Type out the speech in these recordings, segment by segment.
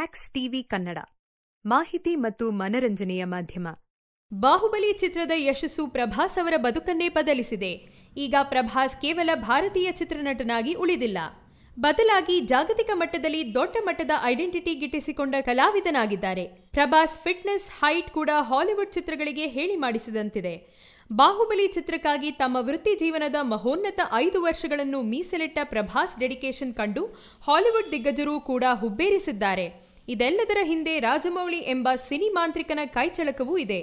axe TV Kannada ಮಾಹಿತಿ ಮತ್ತು ಮನರಂಜನೆಯ ಮಾಧ್ಯಮ ಬಾಹುಬಲಿ ಚಿತ್ರದ ಯಶಸ್ಸು ಪ್ರಭಾಸ್ ಅವರ ಬದುಕನ್ನೇ ಬದಲಿಸಿದೆ ಈಗ ಪ್ರಭಾಸ್ ಕೇವಲ ಭಾರತೀಯ ಚಿತ್ರನಟನಾಗಿ ಉಳಿದಿಲ್ಲ ಬದಲಾಗಿ ಜಾಗತಿಕ ಮಟ್ಟದಲ್ಲಿ ದೊಡ್ಡ ಮಟ್ಟದ ಐಡೆಂಟಿಟಿ ಗಿಟ್ಟಿಸಿಕೊಂಡ ಕಲಾವಿದನಾಗಿದ್ದಾರೆ ಪ್ರಭಾಸ್ ಫಿಟ್ನೆಸ್ ಹೈಟ್ ಕೂಡ ಹಾಲಿವುಡ್ ಚಿತ್ರಗಳಿಗೆ ಹೇಳಿ ಮಾಡಿಸಿದಂತಿದೆ ಬಾಹುಬಲಿ ಚಿತ್ರಕ್ಕಾಗಿ ತಮ್ಮ ವೃತ್ತಿ ಜೀವನದ ಮಹೋನ್ನತ ಐದು ವರ್ಷಗಳನ್ನು ಮೀಸಲಿಟ್ಟ ಪ್ರಭಾಸ್ ಡೆಡಿಕೇಶನ್ ಕಂಡು ಹಾಲಿವುಡ್ ದಿಗ್ಗಜರು ಕೂಡ ಹುಬ್ಬೇರಿಸಿದ್ದಾರೆ ಇದೆಲ್ಲದರ ಹಿಂದೆ ರಾಜಮೌಳಿ ಎಂಬ ಸಿನಿಮಾಂತ್ರಿಕನ ಕೈಚಳಕವೂ ಇದೆ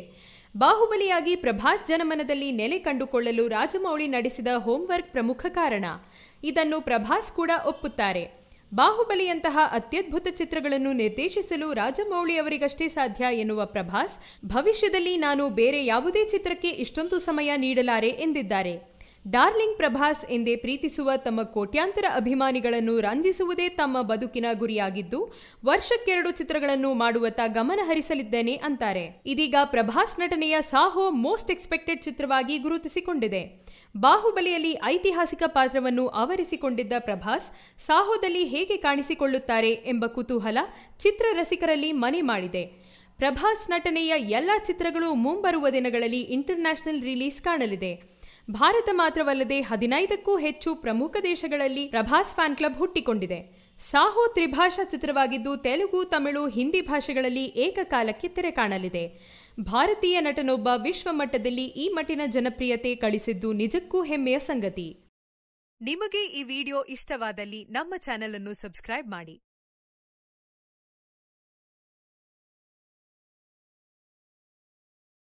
ಬಾಹುಬಲಿಯಾಗಿ ಪ್ರಭಾಸ್ ಜನಮನದಲ್ಲಿ ನೆಲೆ ಕಂಡುಕೊಳ್ಳಲು ರಾಜಮೌಳಿ ನಡೆಸಿದ ಹೋಮ್ವರ್ಕ್ ಪ್ರಮುಖ ಕಾರಣ ಇದನ್ನು ಪ್ರಭಾಸ್ ಕೂಡ ಒಪ್ಪುತ್ತಾರೆ ಬಾಹುಬಲಿಯಂತಹ ಅತ್ಯದ್ಭುತ ಚಿತ್ರಗಳನ್ನು ನಿರ್ದೇಶಿಸಲು ರಾಜಮೌಳಿ ಅವರಿಗಷ್ಟೇ ಸಾಧ್ಯ ಎನ್ನುವ ಪ್ರಭಾಸ್ ಭವಿಷ್ಯದಲ್ಲಿ ನಾನು ಬೇರೆ ಯಾವುದೇ ಚಿತ್ರಕ್ಕೆ ಇಷ್ಟೊಂದು ಸಮಯ ನೀಡಲಾರೆ ಎಂದಿದ್ದಾರೆ ಡಾರ್ಲಿಂಗ್ ಪ್ರಭಾಸ್ ಎಂದೇ ಪ್ರೀತಿಸುವ ತಮ್ಮ ಕೋಟ್ಯಾಂತರ ಅಭಿಮಾನಿಗಳನ್ನು ರಂಜಿಸುವುದೇ ತಮ್ಮ ಬದುಕಿನ ಗುರಿಯಾಗಿದ್ದು ವರ್ಷಕ್ಕೆರಡು ಚಿತ್ರಗಳನ್ನು ಮಾಡುವತ್ತ ಗಮನ ಹರಿಸಲಿದ್ದೇನೆ ಅಂತಾರೆ ಇದೀಗ ಪ್ರಭಾಸ್ ನಟನೆಯ ಸಾಹೋ ಮೋಸ್ಟ್ ಎಕ್ಸ್ಪೆಕ್ಟೆಡ್ ಚಿತ್ರವಾಗಿ ಗುರುತಿಸಿಕೊಂಡಿದೆ ಬಾಹುಬಲಿಯಲ್ಲಿ ಐತಿಹಾಸಿಕ ಪಾತ್ರವನ್ನು ಆವರಿಸಿಕೊಂಡಿದ್ದ ಪ್ರಭಾಸ್ ಸಾಹೋದಲ್ಲಿ ಹೇಗೆ ಕಾಣಿಸಿಕೊಳ್ಳುತ್ತಾರೆ ಎಂಬ ಕುತೂಹಲ ಚಿತ್ರರಸಿಕರಲ್ಲಿ ಮನೆ ಮಾಡಿದೆ ಪ್ರಭಾಸ್ ನಟನೆಯ ಎಲ್ಲ ಚಿತ್ರಗಳು ಮುಂಬರುವ ದಿನಗಳಲ್ಲಿ ಇಂಟರ್ನ್ಯಾಷನಲ್ ರಿಲೀಸ್ ಕಾಣಲಿದೆ ಭಾರತ ಮಾತ್ರವಲ್ಲದೆ ಹದಿನೈದಕ್ಕೂ ಹೆಚ್ಚು ಪ್ರಮುಖ ದೇಶಗಳಲ್ಲಿ ಪ್ರಭಾಸ್ ಫ್ಯಾನ್ ಕ್ಲಬ್ ಹುಟ್ಟಿಕೊಂಡಿದೆ ಸಾಹೋ ತ್ರಿಭಾಷಾ ಚಿತ್ರವಾಗಿದ್ದು ತೆಲುಗು ತಮಿಳು ಹಿಂದಿ ಭಾಷೆಗಳಲ್ಲಿ ಏಕಕಾಲಕ್ಕೆ ತೆರೆ ಕಾಣಲಿದೆ ಭಾರತೀಯ ನಟನೊಬ್ಬ ವಿಶ್ವಮಟ್ಟದಲ್ಲಿ ಈ ಮಟ್ಟಿನ ಜನಪ್ರಿಯತೆ ಕಳಿಸಿದ್ದು ನಿಜಕ್ಕೂ ಹೆಮ್ಮೆಯ ಸಂಗತಿ ನಿಮಗೆ ಈ ವಿಡಿಯೋ ಇಷ್ಟವಾದಲ್ಲಿ ನಮ್ಮ ಚಾನೆಲ್ ಅನ್ನು ಸಬ್ಸ್ಕ್ರೈಬ್ ಮಾಡಿ